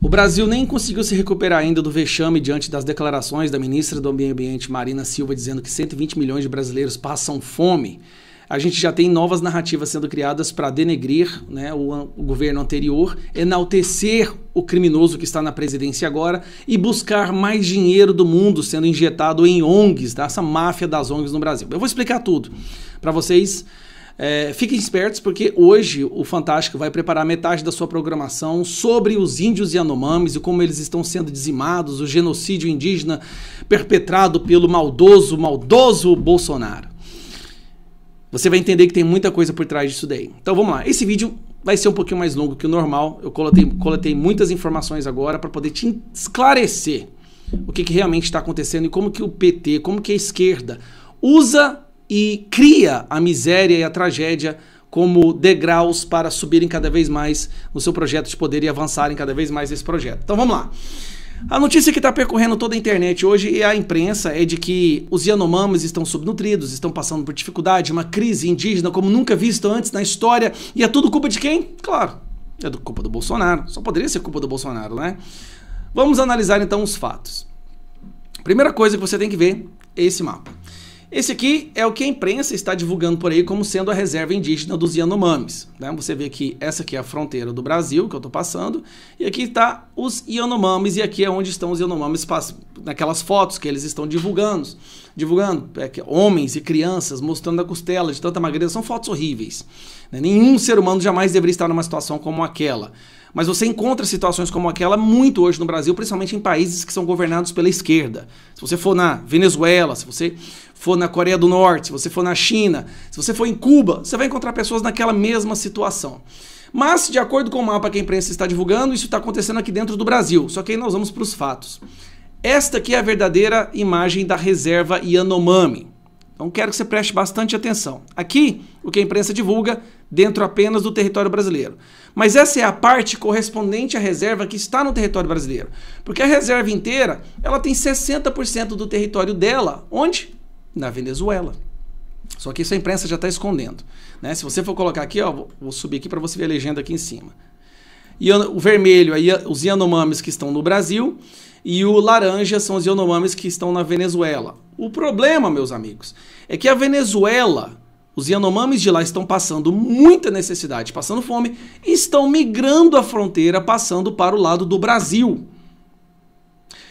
O Brasil nem conseguiu se recuperar ainda do vexame diante das declarações da ministra do Meio Ambiente, Marina Silva, dizendo que 120 milhões de brasileiros passam fome. A gente já tem novas narrativas sendo criadas para denegrir né, o, o governo anterior, enaltecer o criminoso que está na presidência agora e buscar mais dinheiro do mundo sendo injetado em ONGs, tá? essa máfia das ONGs no Brasil. Eu vou explicar tudo para vocês é, fiquem espertos porque hoje o Fantástico vai preparar metade da sua programação sobre os índios Yanomamis e como eles estão sendo dizimados, o genocídio indígena perpetrado pelo maldoso, maldoso Bolsonaro. Você vai entender que tem muita coisa por trás disso daí. Então vamos lá. Esse vídeo vai ser um pouquinho mais longo que o normal. Eu coletei, coletei muitas informações agora para poder te esclarecer o que, que realmente está acontecendo e como que o PT, como que a esquerda usa e cria a miséria e a tragédia como degraus para subirem cada vez mais no seu projeto de poder e avançarem cada vez mais nesse projeto. Então vamos lá. A notícia que está percorrendo toda a internet hoje e é a imprensa é de que os Yanomamis estão subnutridos, estão passando por dificuldade, uma crise indígena como nunca visto antes na história. E é tudo culpa de quem? Claro, é do, culpa do Bolsonaro. Só poderia ser culpa do Bolsonaro, né? Vamos analisar então os fatos. Primeira coisa que você tem que ver é esse mapa. Esse aqui é o que a imprensa está divulgando por aí como sendo a reserva indígena dos Yanomamis. Né? Você vê que essa aqui é a fronteira do Brasil que eu estou passando, e aqui está os Yanomamis, e aqui é onde estão os Yanomamis naquelas fotos que eles estão divulgando divulgando é, que, homens e crianças mostrando a costela de tanta magreza. São fotos horríveis. Né? Nenhum ser humano jamais deveria estar numa situação como aquela. Mas você encontra situações como aquela muito hoje no Brasil, principalmente em países que são governados pela esquerda. Se você for na Venezuela, se você for na Coreia do Norte, se você for na China, se você for em Cuba, você vai encontrar pessoas naquela mesma situação. Mas, de acordo com o mapa que a imprensa está divulgando, isso está acontecendo aqui dentro do Brasil. Só que aí nós vamos para os fatos. Esta aqui é a verdadeira imagem da reserva Yanomami. Então quero que você preste bastante atenção. Aqui, o que a imprensa divulga dentro apenas do território brasileiro. Mas essa é a parte correspondente à reserva que está no território brasileiro. Porque a reserva inteira, ela tem 60% do território dela. Onde? Na Venezuela. Só que isso a imprensa já está escondendo. Né? Se você for colocar aqui, ó, vou subir aqui para você ver a legenda aqui em cima. E o vermelho, aí, os Yanomamis que estão no Brasil e o laranja são os Yanomamis que estão na Venezuela. O problema, meus amigos, é que a Venezuela, os Yanomamis de lá estão passando muita necessidade, passando fome, e estão migrando a fronteira, passando para o lado do Brasil.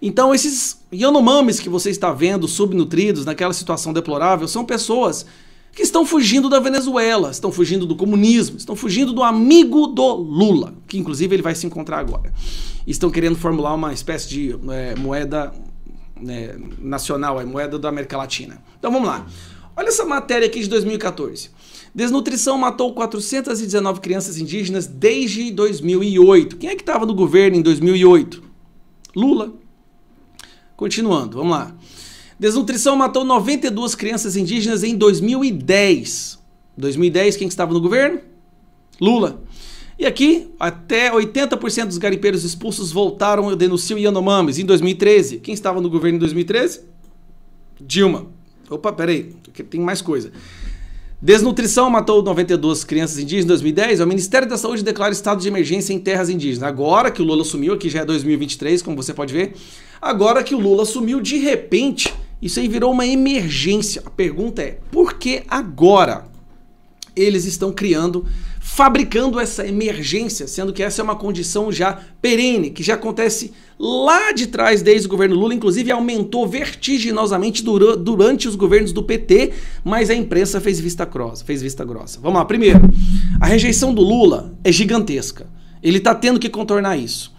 Então, esses Yanomamis que você está vendo subnutridos, naquela situação deplorável, são pessoas que estão fugindo da Venezuela, estão fugindo do comunismo, estão fugindo do amigo do Lula, que inclusive ele vai se encontrar agora. Estão querendo formular uma espécie de é, moeda né, nacional, é, moeda da América Latina. Então vamos lá. Olha essa matéria aqui de 2014. Desnutrição matou 419 crianças indígenas desde 2008. Quem é que estava no governo em 2008? Lula. Continuando, vamos lá. Desnutrição matou 92 crianças indígenas em 2010. 2010, quem estava no governo? Lula. E aqui, até 80% dos garimpeiros expulsos voltaram eu denuncio Yanomamis em 2013. Quem estava no governo em 2013? Dilma. Opa, peraí, tem mais coisa. Desnutrição matou 92 crianças indígenas em 2010. O Ministério da Saúde declara estado de emergência em terras indígenas. Agora que o Lula sumiu, aqui já é 2023, como você pode ver. Agora que o Lula sumiu, de repente, isso aí virou uma emergência. A pergunta é: por que agora eles estão criando, fabricando essa emergência, sendo que essa é uma condição já perene, que já acontece lá de trás desde o governo Lula, inclusive aumentou vertiginosamente dura durante os governos do PT, mas a imprensa fez vista grossa, fez vista grossa. Vamos lá, primeiro, a rejeição do Lula é gigantesca. Ele está tendo que contornar isso.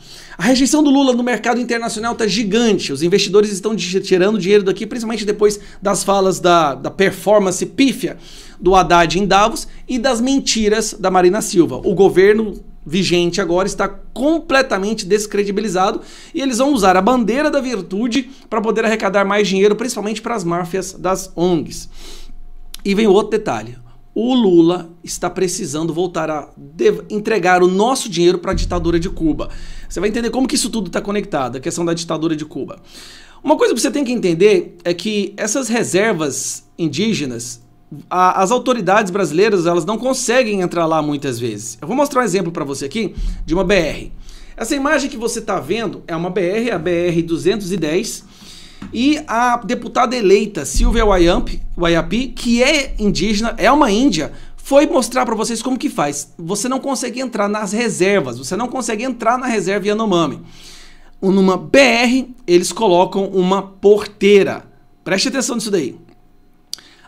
A rejeição do Lula no mercado internacional está gigante. Os investidores estão tirando dinheiro daqui, principalmente depois das falas da, da performance pífia do Haddad em Davos e das mentiras da Marina Silva. O governo vigente agora está completamente descredibilizado e eles vão usar a bandeira da virtude para poder arrecadar mais dinheiro, principalmente para as máfias das ONGs. E vem outro detalhe: o Lula está precisando voltar a entregar o nosso dinheiro para a ditadura de Cuba. Você vai entender como que isso tudo está conectado, a questão da ditadura de Cuba. Uma coisa que você tem que entender é que essas reservas indígenas, a, as autoridades brasileiras elas não conseguem entrar lá muitas vezes. Eu vou mostrar um exemplo para você aqui de uma BR. Essa imagem que você está vendo é uma BR, a BR 210 e a deputada eleita Silvia Wayapi, que é indígena, é uma índia, foi mostrar para vocês como que faz. Você não consegue entrar nas reservas, você não consegue entrar na reserva Yanomami. Numa BR, eles colocam uma porteira. Preste atenção nisso daí.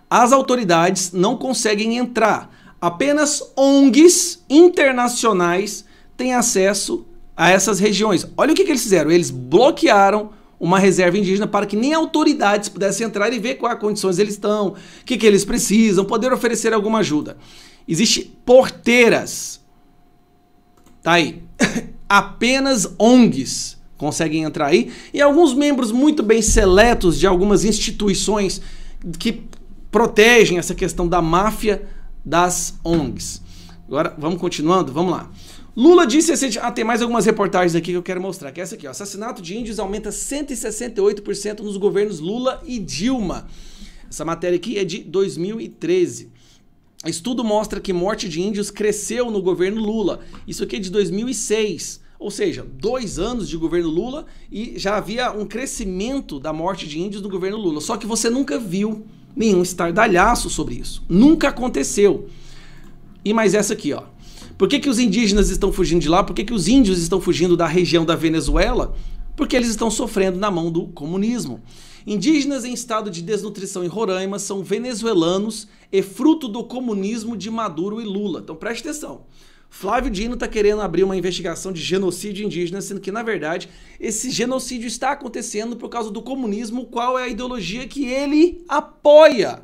As autoridades não conseguem entrar. Apenas ONGs internacionais têm acesso a essas regiões. Olha o que, que eles fizeram. Eles bloquearam uma reserva indígena para que nem autoridades pudessem entrar e ver quais condições eles estão, o que, que eles precisam, poder oferecer alguma ajuda. Existem porteiras. Tá aí. Apenas ONGs conseguem entrar aí e alguns membros muito bem seletos de algumas instituições que protegem essa questão da máfia das ONGs. Agora, vamos continuando? Vamos lá. Lula disse recente. Ah, tem mais algumas reportagens aqui que eu quero mostrar. Que é essa aqui, ó. Assassinato de índios aumenta 168% nos governos Lula e Dilma. Essa matéria aqui é de 2013. Estudo mostra que morte de índios cresceu no governo Lula. Isso aqui é de 2006. Ou seja, dois anos de governo Lula e já havia um crescimento da morte de índios no governo Lula. Só que você nunca viu nenhum estardalhaço sobre isso. Nunca aconteceu. E mais essa aqui, ó. Por que, que os indígenas estão fugindo de lá? Por que, que os índios estão fugindo da região da Venezuela? Porque eles estão sofrendo na mão do comunismo. Indígenas em estado de desnutrição em Roraima são venezuelanos e fruto do comunismo de Maduro e Lula. Então preste atenção. Flávio Dino está querendo abrir uma investigação de genocídio indígena, sendo que, na verdade, esse genocídio está acontecendo por causa do comunismo, qual é a ideologia que ele apoia.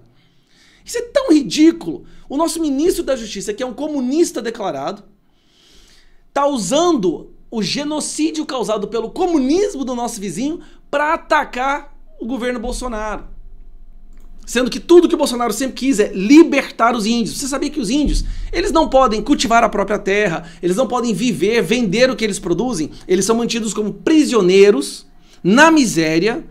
Isso é tão ridículo. O nosso ministro da Justiça, que é um comunista declarado, está usando o genocídio causado pelo comunismo do nosso vizinho para atacar o governo Bolsonaro. Sendo que tudo que o Bolsonaro sempre quis é libertar os índios. Você sabia que os índios, eles não podem cultivar a própria terra, eles não podem viver, vender o que eles produzem, eles são mantidos como prisioneiros na miséria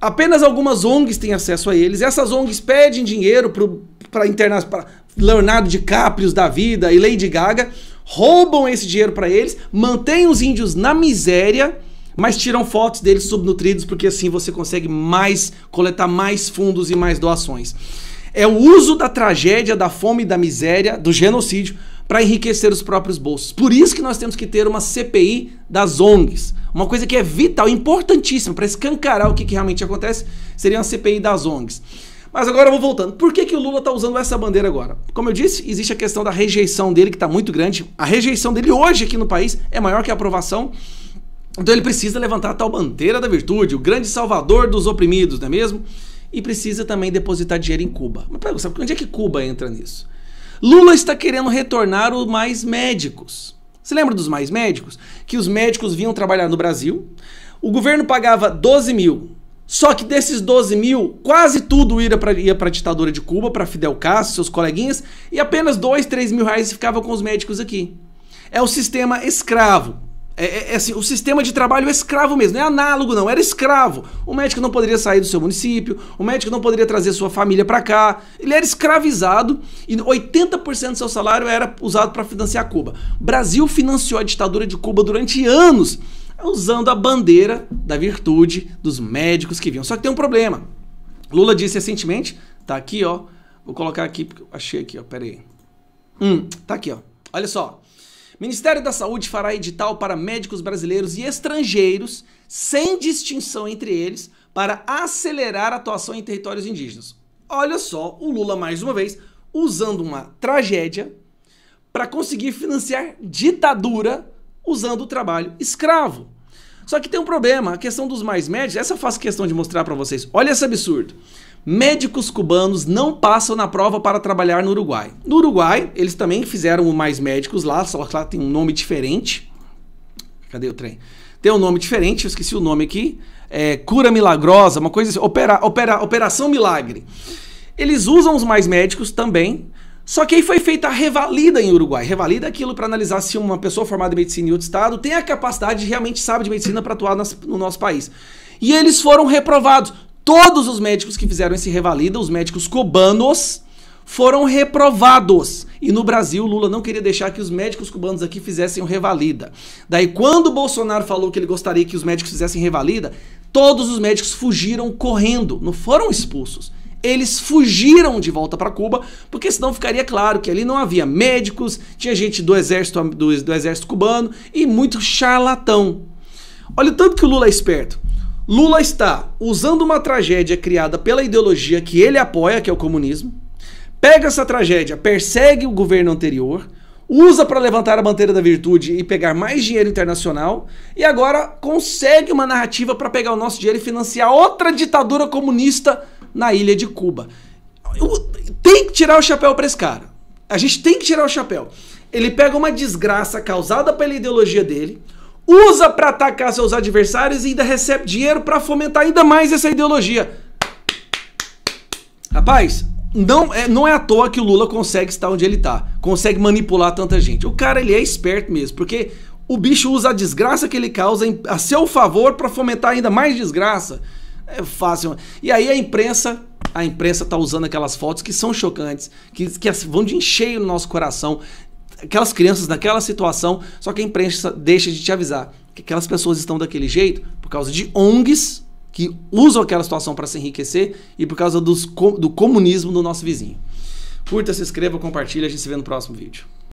Apenas algumas ONGs têm acesso a eles. Essas ONGs pedem dinheiro para para Leonardo DiCaprio da vida e Lady Gaga, roubam esse dinheiro para eles, mantêm os índios na miséria, mas tiram fotos deles subnutridos, porque assim você consegue mais coletar mais fundos e mais doações. É o uso da tragédia, da fome e da miséria, do genocídio para enriquecer os próprios bolsos. Por isso que nós temos que ter uma CPI das ONGs. Uma coisa que é vital, importantíssima, para escancarar o que, que, realmente acontece, seria uma CPI das ONGs. Mas agora eu vou voltando. Por que, que o Lula está usando essa bandeira agora? Como eu disse, existe a questão da rejeição dele, que está muito grande. A rejeição dele hoje aqui no país é maior que a aprovação. Então ele precisa levantar a tal bandeira da virtude, o grande salvador dos oprimidos, não é mesmo? E precisa também depositar dinheiro em Cuba. Mas sabe onde é que Cuba entra nisso? Lula está querendo retornar os mais médicos. Você lembra dos mais médicos? Que os médicos vinham trabalhar no Brasil, o governo pagava 12 mil. Só que desses 12 mil, quase tudo ia para ia a ditadura de Cuba, para Fidel Castro, seus coleguinhas, e apenas 2, 3 mil reais ficava com os médicos aqui. É o sistema escravo. É, é, é, assim, o sistema de trabalho é escravo mesmo, não é análogo não, era escravo. O médico não poderia sair do seu município, o médico não poderia trazer sua família para cá, ele era escravizado e 80% do seu salário era usado para financiar Cuba. Brasil financiou a ditadura de Cuba durante anos, usando a bandeira da virtude dos médicos que vinham. Só que tem um problema. Lula disse recentemente, tá aqui ó, vou colocar aqui, porque achei aqui ó, pera aí. Hum, tá aqui ó, olha só. Ministério da Saúde fará edital para médicos brasileiros e estrangeiros, sem distinção entre eles, para acelerar a atuação em territórios indígenas. Olha só, o Lula, mais uma vez, usando uma tragédia para conseguir financiar ditadura usando o trabalho escravo. Só que tem um problema, a questão dos mais médicos, essa eu faço questão de mostrar para vocês. Olha esse absurdo. Médicos cubanos não passam na prova para trabalhar no Uruguai. No Uruguai, eles também fizeram o mais médicos lá, só que lá tem um nome diferente. Cadê o trem? Tem um nome diferente, eu esqueci o nome aqui. É, cura milagrosa, uma coisa assim, opera, opera, operação milagre. Eles usam os mais médicos também só que aí foi feita a revalida em Uruguai. Revalida é aquilo para analisar se uma pessoa formada em medicina em outro estado tem a capacidade realmente sabe de medicina para atuar no nosso país. E eles foram reprovados. Todos os médicos que fizeram esse revalida, os médicos cubanos, foram reprovados. E no Brasil, Lula não queria deixar que os médicos cubanos aqui fizessem o revalida. Daí, quando Bolsonaro falou que ele gostaria que os médicos fizessem revalida, todos os médicos fugiram correndo, não foram expulsos eles fugiram de volta para Cuba, porque senão ficaria claro que ali não havia médicos, tinha gente do exército, do, do exército cubano e muito charlatão. Olha o tanto que o Lula é esperto. Lula está usando uma tragédia criada pela ideologia que ele apoia, que é o comunismo, pega essa tragédia, persegue o governo anterior, usa para levantar a bandeira da virtude e pegar mais dinheiro internacional, e agora consegue uma narrativa para pegar o nosso dinheiro e financiar outra ditadura comunista na ilha de Cuba. Tem que tirar o chapéu para esse cara. A gente tem que tirar o chapéu. Ele pega uma desgraça causada pela ideologia dele, usa para atacar seus adversários e ainda recebe dinheiro para fomentar ainda mais essa ideologia. Rapaz, não é, não é à toa que o Lula consegue estar onde ele está, consegue manipular tanta gente. O cara ele é esperto mesmo, porque o bicho usa a desgraça que ele causa a seu favor para fomentar ainda mais desgraça. É fácil. E aí a imprensa, a imprensa tá usando aquelas fotos que são chocantes, que, que vão de encheio no nosso coração. Aquelas crianças naquela situação, só que a imprensa deixa de te avisar que aquelas pessoas estão daquele jeito por causa de ONGs que usam aquela situação para se enriquecer e por causa dos, do comunismo do nosso vizinho. Curta, se inscreva, compartilha, a gente se vê no próximo vídeo.